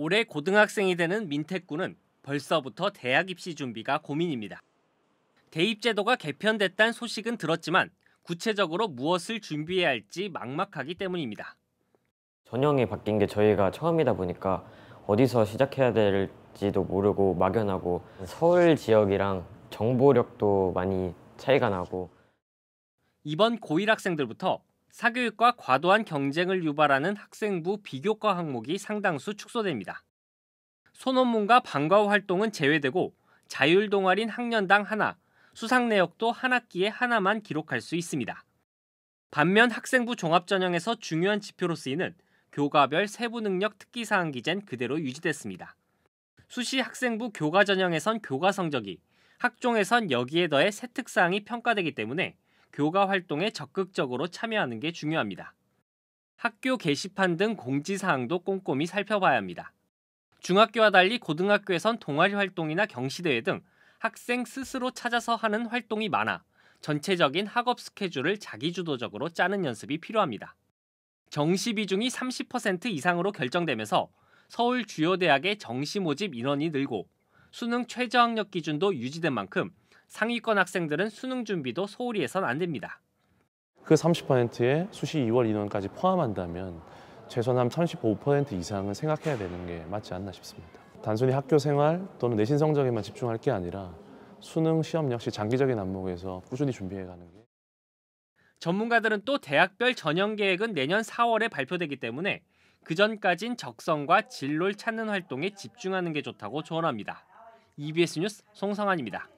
올해 고등학생이 되는 민택군은 벌써부터 대학 입시 준비가 고민입니다. 대입제도가 개편됐다는 소식은 들었지만 구체적으로 무엇을 준비해야 할지 막막하기 때문입니다. 전형이 바뀐 게 저희가 처음이다 보니까 어디서 시작해야 될지도 모르고 막연하고 서울 지역이랑 정보력도 많이 차이가 나고 이번 고1 학생들부터 사교육과 과도한 경쟁을 유발하는 학생부 비교과 항목이 상당수 축소됩니다. 소논문과 방과후 활동은 제외되고 자율 동아리인 학년당 하나, 수상 내역도 한 학기에 하나만 기록할 수 있습니다. 반면 학생부 종합 전형에서 중요한 지표로 쓰이는 교과별 세부 능력 특기 사항 기젠 그대로 유지됐습니다. 수시 학생부 교과 전형에선 교과 성적이, 학종에선 여기에 더해 세특 사항이 평가되기 때문에 교과 활동에 적극적으로 참여하는 게 중요합니다. 학교 게시판 등 공지사항도 꼼꼼히 살펴봐야 합니다. 중학교와 달리 고등학교에선 동아리 활동이나 경시대회 등 학생 스스로 찾아서 하는 활동이 많아 전체적인 학업 스케줄을 자기주도적으로 짜는 연습이 필요합니다. 정시 비중이 30% 이상으로 결정되면서 서울 주요 대학의 정시 모집 인원이 늘고 수능 최저학력 기준도 유지된 만큼 상위권 학생들은 수능 준비도 소홀히 해선 안 됩니다. 그 30%에 수시 2월 인원까지 포함한다면 최소한 35% 이상은 생각해야 되는 게 맞지 않나 싶습니다. 단순히 학교 생활 또는 내신 성적에만 집중할 게 아니라 수능 시험 역시 장기적인 안목에서 꾸준히 준비해 가는 게 전문가들은 또 대학별 전형 계획은 내년 4월에 발표되기 때문에 그 전까진 적성과 진로를 찾는 활동에 집중하는 게 좋다고 조언합니다. EBS 뉴스 송상환입니다.